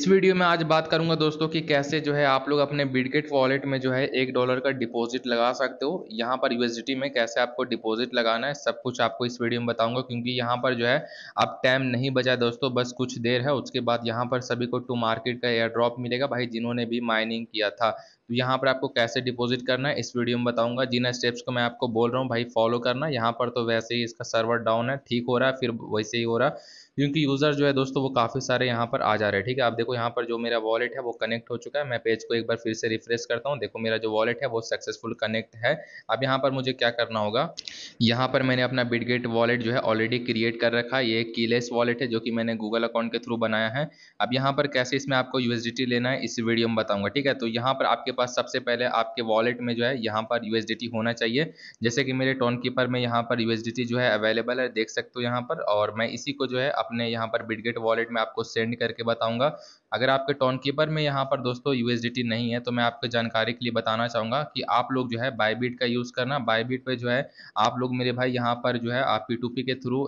इस वीडियो में आज बात करूंगा दोस्तों कि कैसे जो है आप लोग अपने बिडगेट वॉलेट में जो है एक डॉलर का डिपॉजिट लगा सकते हो यहाँ पर यूएसडी में कैसे आपको डिपॉजिट लगाना है सब कुछ आपको इस वीडियो में बताऊंगा क्योंकि यहाँ पर जो है आप टाइम नहीं बचा दोस्तों बस कुछ देर है उसके बाद यहाँ पर सभी को टू मार्केट का एयर ड्रॉप मिलेगा भाई जिन्होंने भी माइनिंग किया था तो यहाँ पर आपको कैसे डिपॉजिट करना है इस वीडियो में बताऊंगा जिन स्टेप्स को मैं आपको बोल रहा हूँ भाई फॉलो करना यहाँ पर तो वैसे ही इसका सर्वर डाउन है ठीक हो रहा है फिर वैसे ही हो रहा है क्योंकि यूज़र जो है दोस्तों वो काफ़ी सारे यहाँ पर आ जा रहे हैं ठीक है आप देखो देखो यहाँ पर जो मेरा वॉलेट है वो कनेक्ट हो चुका है मैं पेज को एक बार फिर से रिफ्रेश करता हूँ देखो मेरा जो वॉलेट है वो सक्सेसफुल कनेक्ट है अब यहाँ पर मुझे क्या करना होगा यहाँ पर मैंने अपना बिडगेट वॉलेट जो है ऑलरेडी क्रिएट कर रखा है ये कीलेस वॉलेट है जो कि मैंने गूगल अकाउंट के थ्रू बनाया है अब यहाँ पर कैसे इसमें आपको यूएसडीटी लेना है इस वीडियो में बताऊँगा ठीक है तो यहाँ पर आपके पास सबसे पहले आपके वॉलेट में जो है यहाँ पर यूएसडीटी होना चाहिए जैसे कि मेरे टोन कीपर में यहाँ पर यूएसडीटी जो है अवेलेबल है देख सकते हो यहाँ पर और मैं इसी को जो है अपने यहाँ पर बिडगेट वॉलेट में आपको सेंड करके बताऊंगा अगर आपके टोन कीपर में यहाँ पर दोस्तों यू नहीं है तो मैं आपके जानकारी के लिए बताना चाहूँगा कि आप लोग जो है बायबीट का यूज़ करना बायबीट पे जो है आप लोग मेरे भाई यहाँ पर जो है आप पी टू पी के थ्रू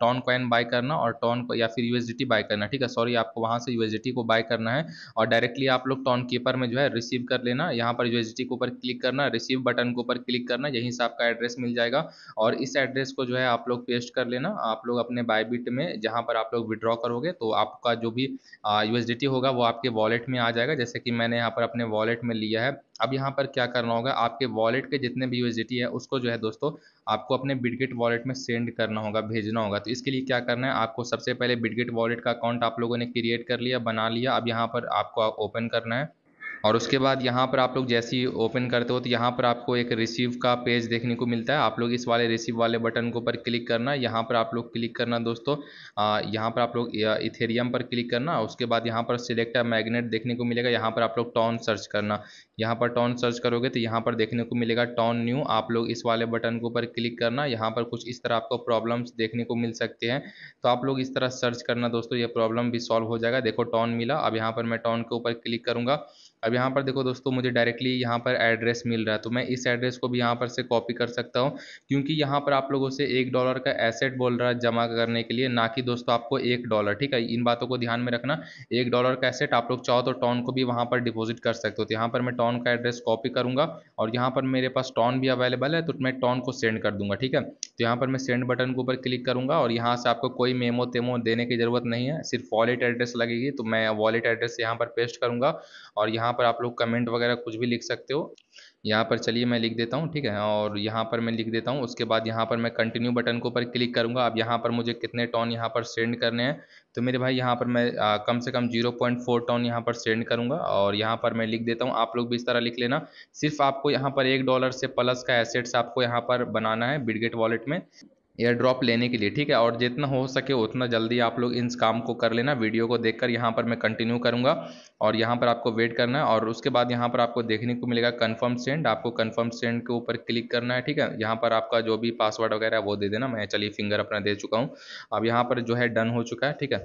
टॉन कॉइन बाय करना और टॉन या फिर यू बाय करना ठीक है सॉरी आपको वहाँ से यू को बाय करना है और डायरेक्टली आप लोग टॉन कीपर में जो है रिसीव कर लेना यहाँ पर यूएसडीटी के ऊपर क्लिक करना रिसीव बटन के ऊपर क्लिक करना यहीं से आपका एड्रेस मिल जाएगा और इस एड्रेस को जो है आप लोग पेस्ट कर लेना आप लोग अपने बायबीट में जहाँ पर आप लोग विड्रॉ करोगे तो आपका जो भी यू नीचे होगा वो आपके वॉलेट में आ जाएगा जैसे कि मैंने यहाँ पर अपने वॉलेट में लिया है अब यहाँ पर क्या करना होगा आपके वॉलेट के जितने भी यूएसडीटी है उसको जो है दोस्तों आपको अपने बिटगेट वॉलेट में सेंड करना होगा भेजना होगा तो इसके लिए क्या करना है आपको सबसे पहले बिटगेट वॉलेट का अकाउंट आप लोगों ने क्रिएट कर लिया बना लिया अब यहाँ पर आपको ओपन करना है और उसके बाद यहाँ पर आप लोग जैसे ही ओपन करते हो तो यहाँ पर आपको एक रिसीव का पेज देखने को मिलता है आप लोग इस वाले रिसीव वाले बटन के ऊपर क्लिक करना यहाँ पर आप लोग क्लिक करना दोस्तों यहाँ पर आप लोग इथेरियम पर क्लिक करना उसके बाद यहाँ पर सिलेक्ट मैग्नेट देखने को मिलेगा यहाँ पर आप लोग टॉन सर्च करना यहाँ पर टॉन सर्च करोगे तो यहाँ पर देखने को मिलेगा टॉन न्यू आप लोग इस वाले बटन के ऊपर क्लिक करना यहाँ पर कुछ इस तरह आपको प्रॉब्लम्स देखने को मिल सकते हैं तो आप लोग इस तरह सर्च करना दोस्तों ये प्रॉब्लम भी सॉल्व हो जाएगा देखो टॉन मिला अब यहाँ पर मैं टॉन के ऊपर क्लिक करूँगा अब यहाँ पर देखो दोस्तों मुझे डायरेक्टली यहाँ पर एड्रेस मिल रहा है तो मैं इस एड्रेस को भी यहाँ पर से कॉपी कर सकता हूँ क्योंकि यहाँ पर आप लोगों से एक डॉलर का एसेट बोल रहा है जमा करने के लिए ना कि दोस्तों आपको एक डॉलर ठीक है इन बातों को ध्यान में रखना एक डॉलर का एसेट आप लोग चाहो तो टॉन को भी वहाँ पर डिपॉजिट कर सकते हो तो यहाँ पर मैं टॉन का एड्रेस कॉपी करूँगा और यहाँ पर मेरे पास टॉन भी अवेलेबल है तो मैं टॉन को सेंड कर दूंगा ठीक है तो यहाँ पर मैं सेंड बटन के ऊपर क्लिक करूँगा और यहाँ से आपको कोई मेमो तेमो देने की ज़रूरत नहीं है सिर्फ वॉलेट एड्रेस लगेगी तो मैं वॉलेट एड्रेस यहाँ पर पेस्ट करूँगा और यहाँ पर आप लोग कमेंट वगैरह कुछ भी लिख सकते हो यहाँ पर चलिए मैं लिख देता हूँ ठीक है और यहाँ पर मैं लिख देता हूँ उसके बाद यहाँ पर मैं कंटिन्यू बटन के ऊपर क्लिक करूँगा अब यहाँ पर मुझे कितने टॉन यहाँ पर सेंड करने हैं तो मेरे भाई यहाँ पर मैं आ, कम से कम जीरो पॉइंट फोर टॉन यहाँ पर सेंड करूँगा और यहाँ पर मैं लिख देता हूँ आप लोग भी इस तरह लिख लेना सिर्फ आपको यहाँ पर एक डॉलर से प्लस का एसेट्स आपको यहाँ पर बनाना है बिडगेट वॉलेट में एयर ड्रॉप लेने के लिए ठीक है और जितना हो सके उतना जल्दी आप लोग इन काम को कर लेना वीडियो को देखकर यहाँ पर मैं कंटिन्यू करूँगा और यहाँ पर आपको वेट करना है और उसके बाद यहाँ पर आपको देखने को मिलेगा कन्फर्म सेंड आपको कन्फर्म सेंड के ऊपर क्लिक करना है ठीक है यहाँ पर आपका जो भी पासवर्ड वगैरह वो दे देना मैं चलिए फिंगर अपना दे चुका हूँ अब यहाँ पर जो है डन हो चुका है ठीक है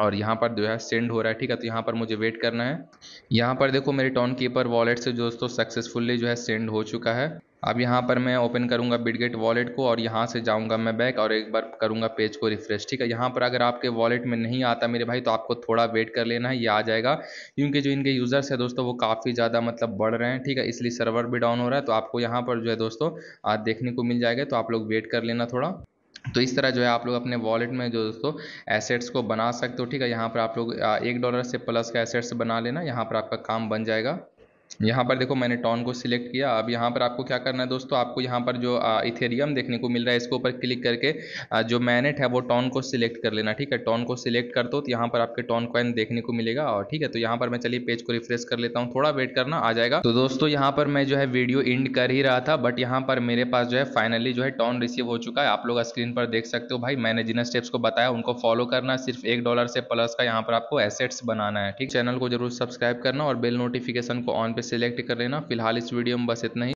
और यहाँ पर जो है सेंड हो रहा है ठीक है तो यहाँ पर मुझे वेट करना है यहाँ पर देखो मेरे टाउन कीपर वॉलेट से दोस्तों सक्सेसफुली जो है सेंड हो चुका है अब यहाँ पर मैं ओपन करूँगा बिडगेट वॉलेट को और यहाँ से जाऊँगा मैं बैक और एक बार करूँगा पेज को रिफ्रेश ठीक है यहाँ पर अगर आपके वॉलेट में नहीं आता मेरे भाई तो आपको थोड़ा वेट कर लेना है ये आ जाएगा क्योंकि जो इनके यूज़र्स है दोस्तों वो काफ़ी ज़्यादा मतलब बढ़ रहे हैं ठीक है इसलिए सर्वर भी डाउन हो रहा है तो आपको यहाँ पर जो है दोस्तों आज देखने को मिल जाएगा तो आप लोग वेट कर लेना थोड़ा तो इस तरह जो है आप लोग अपने वॉलेट में जो दोस्तों एसेट्स को बना सकते हो ठीक है यहाँ पर आप लोग एक डॉलर से प्लस का एसेट्स बना लेना यहाँ पर आपका काम बन जाएगा यहाँ पर देखो मैंने टॉन को सिलेक्ट किया अब यहाँ पर आपको क्या करना है दोस्तों आपको यहाँ पर जो इथेरियम देखने को मिल रहा है इसके ऊपर क्लिक करके आ, जो मैनेट है वो टॉन को सिलेक्ट कर लेना ठीक है टॉन को सिलेक्ट कर दो तो यहाँ पर आपके टॉन कॉइन देखने को मिलेगा और ठीक है तो यहाँ पर मैं चलिए पेज को रिफ्रेश कर लेता हूँ थोड़ा वेट करना आ जाएगा तो दोस्तों यहाँ पर मैं जो है वीडियो इंड कर ही रहा था बट यहाँ पर मेरे पास जो है फाइनली जो है टॉन रिसीव हो चुका है आप लोग स्क्रीन पर देख सकते हो भाई मैंने जिन स्टेप्स को बताया उनको फॉलो करना सिर्फ एक डॉलर से प्लस का यहाँ पर आपको एसेट्स बनाना है ठीक चैनल को जरूर सब्सक्राइब करना और बिल नोटिफिकेशन को ऑन सेलेक्ट कर लेना फिलहाल इस वीडियो में बस इतना ही